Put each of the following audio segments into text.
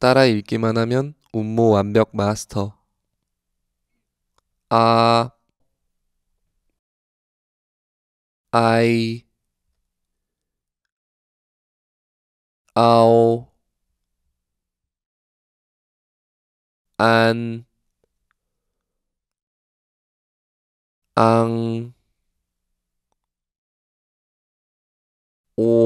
따라 읽기만 하면 운모 완벽 마스터. 아, 아이, 아오, 안, 앙, 오,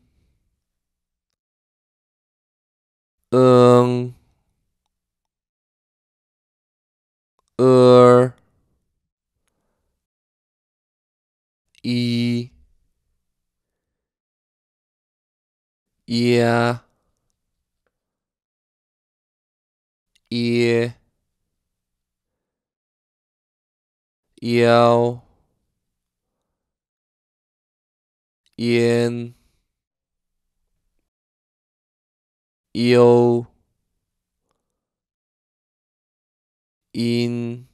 一，一，一，幺，幺，二。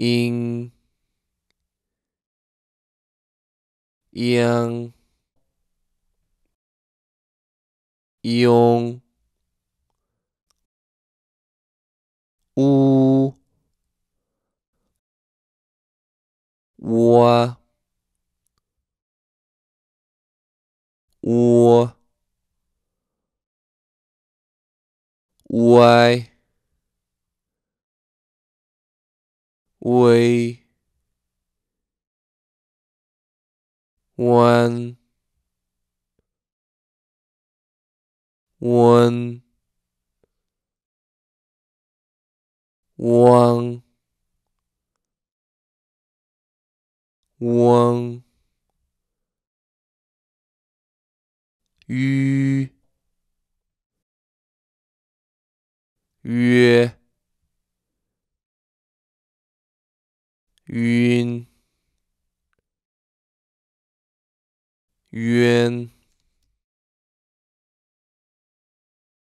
嘤嘤嘤！呜！喔！喔！喂！微弯弯弯弯迂迂。晕晕。